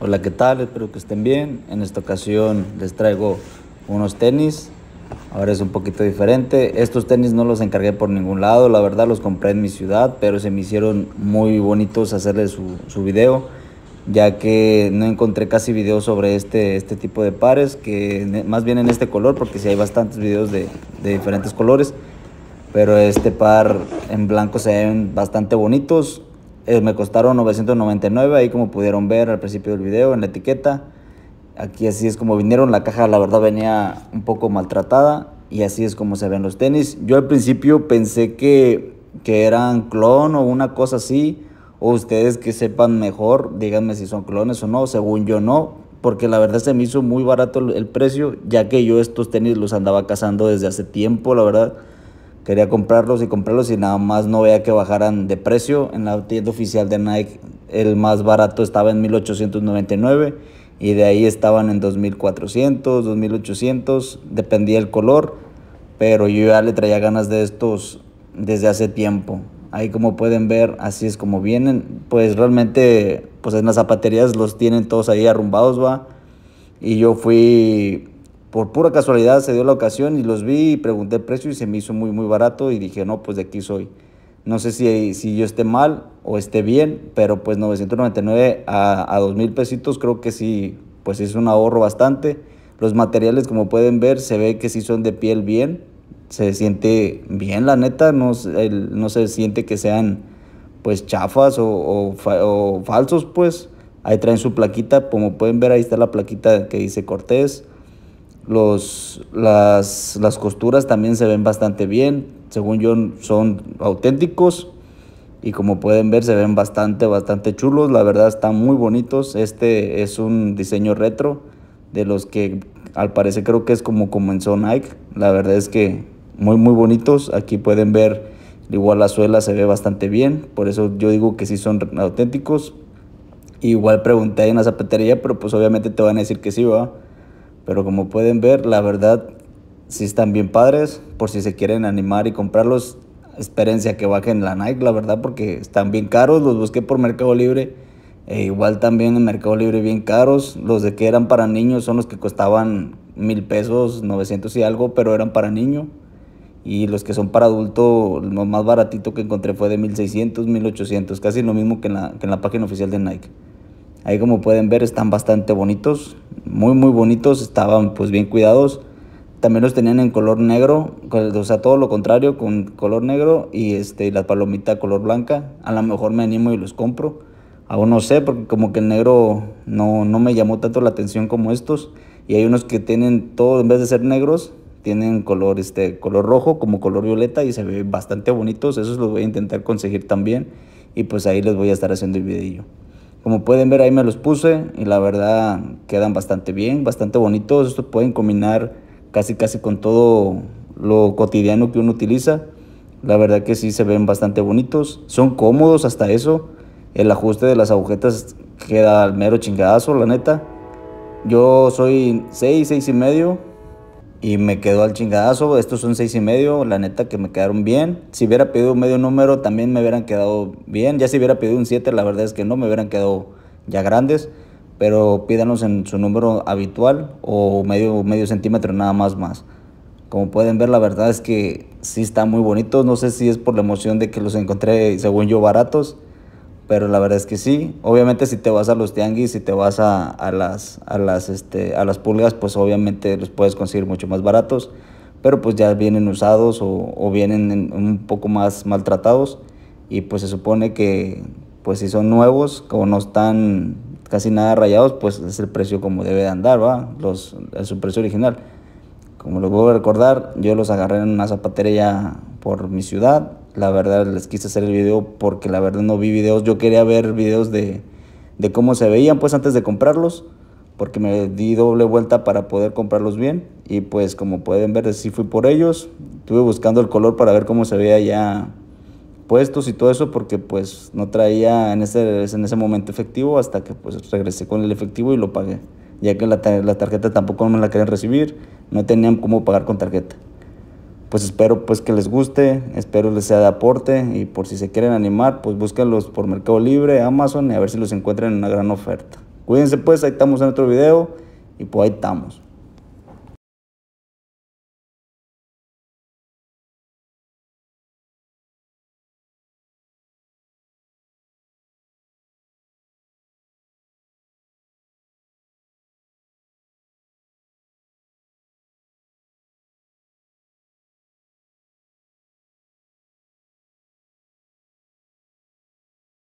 Hola, ¿qué tal? Espero que estén bien. En esta ocasión les traigo unos tenis. Ahora es un poquito diferente. Estos tenis no los encargué por ningún lado. La verdad los compré en mi ciudad, pero se me hicieron muy bonitos hacerles su, su video, ya que no encontré casi videos sobre este, este tipo de pares, que e, más bien en este color, porque sí hay bastantes videos de, de diferentes colores. Pero este par en blanco se ven bastante bonitos eh, me costaron 999, ahí como pudieron ver al principio del video, en la etiqueta. Aquí así es como vinieron, la caja la verdad venía un poco maltratada y así es como se ven los tenis. Yo al principio pensé que, que eran clon o una cosa así, o ustedes que sepan mejor, díganme si son clones o no, según yo no, porque la verdad se me hizo muy barato el precio, ya que yo estos tenis los andaba cazando desde hace tiempo, la verdad quería comprarlos y comprarlos y nada más no veía que bajaran de precio. En la tienda oficial de Nike el más barato estaba en 1899 y de ahí estaban en 2400, 2800, dependía el color, pero yo ya le traía ganas de estos desde hace tiempo. Ahí como pueden ver, así es como vienen, pues realmente pues en las zapaterías los tienen todos ahí arrumbados, va. Y yo fui por pura casualidad se dio la ocasión y los vi y pregunté el precio y se me hizo muy, muy barato y dije, no, pues de aquí soy. No sé si, yo esté mal o esté bien, pero pues 999 a, a 2.000 pesitos creo que sí, pues es un ahorro bastante. Los materiales, como pueden ver, se ve que sí son de piel bien. Se siente bien, la neta. No, no se siente que sean pues chafas o, o falsos, pues. Ahí traen su plaquita, como pueden ver, ahí está la plaquita que dice Cortés. Los, las, costuras también se ven bastante bien, según yo son auténticos y como pueden ver se ven bastante, bastante chulos, la verdad están muy bonitos, este es un diseño retro de los que al parecer creo que es como comenzó Nike, la verdad es que muy muy bonitos, aquí pueden ver igual la suela se ve bastante bien, por eso yo digo que sí son auténticos, igual pregunté en la zapatería, pero pues obviamente te van a decir que sí, va pero como pueden ver, la verdad, sí están bien padres. Por si se quieren animar y comprarlos, esperencia que bajen la Nike, la verdad, porque están bien caros. Los busqué por Mercado Libre. E igual también en Mercado Libre bien caros. Los de que eran para niños son los que costaban mil pesos, 900 y algo, pero eran para niño. Y los que son para adulto, lo más baratito que encontré fue de 1600, 1800, casi lo mismo que que en la página oficial de Nike. Ahí como pueden ver están bastante bonitos, muy muy bonitos, estaban pues bien cuidados. También los tenían en color negro, o sea, todo lo contrario, con color negro y este, la palomita color blanca. A lo mejor me animo y los compro. Aún no sé, porque como que el negro no, me llamó tanto la atención como estos. Y hay unos que tienen todo, en vez de ser negros, tienen color, este, color rojo como color violeta y se ven bastante bonitos. Esos los voy a intentar conseguir también. Y pues ahí les voy a estar haciendo el videillo. Como pueden ver ahí me los puse y la verdad quedan bastante bien, bastante bonitos. Estos pueden combinar casi casi con todo lo cotidiano que uno utiliza. La verdad que sí se ven bastante bonitos. Son cómodos hasta eso. El ajuste de las agujetas queda al mero chingadazo, la neta. Yo soy 6, 6 y medio y me quedó al chingadazo. Estos son seis y medio, la neta que me quedaron bien. Si hubiera pedido medio número, también me hubieran quedado bien. Ya si hubiera pedido un 7, la verdad es que no, me hubieran quedado ya grandes. Pero pídanos en su número habitual o medio, medio centímetro nada más más. Como pueden ver, la verdad es que sí están muy bonitos. No sé si es por la emoción de que los encontré, según yo, baratos pero la verdad es que sí. Obviamente si te vas a los tianguis, si te vas a, a, las, a, las, este, a las pulgas, pues obviamente los puedes conseguir mucho más baratos, pero pues ya vienen usados o, o vienen un poco más maltratados y pues se supone que pues si son nuevos o no están casi nada rayados, pues es el precio como debe de andar, ¿va? Los, es su precio original. Como lo puedo recordar, yo los agarré en una zapatería por mi ciudad la verdad les quise hacer el video porque la verdad no vi videos. Yo quería ver videos de, cómo se veían pues antes de comprarlos. Porque me di doble vuelta para poder comprarlos bien. Y pues como pueden ver sí fui por ellos. Estuve buscando el color para ver cómo se veía ya puestos y todo eso porque pues no traía en ese, en ese momento efectivo hasta que pues regresé con el efectivo y lo pagué, ya que la, la tarjeta tampoco me la querían recibir, no tenían cómo pagar con tarjeta pues espero pues que les guste, espero les sea de aporte y por si se quieren animar, pues búsquenlos por Mercado Libre, Amazon y a ver si los encuentran en una gran oferta. Cuídense pues, ahí estamos en otro video y pues ahí estamos.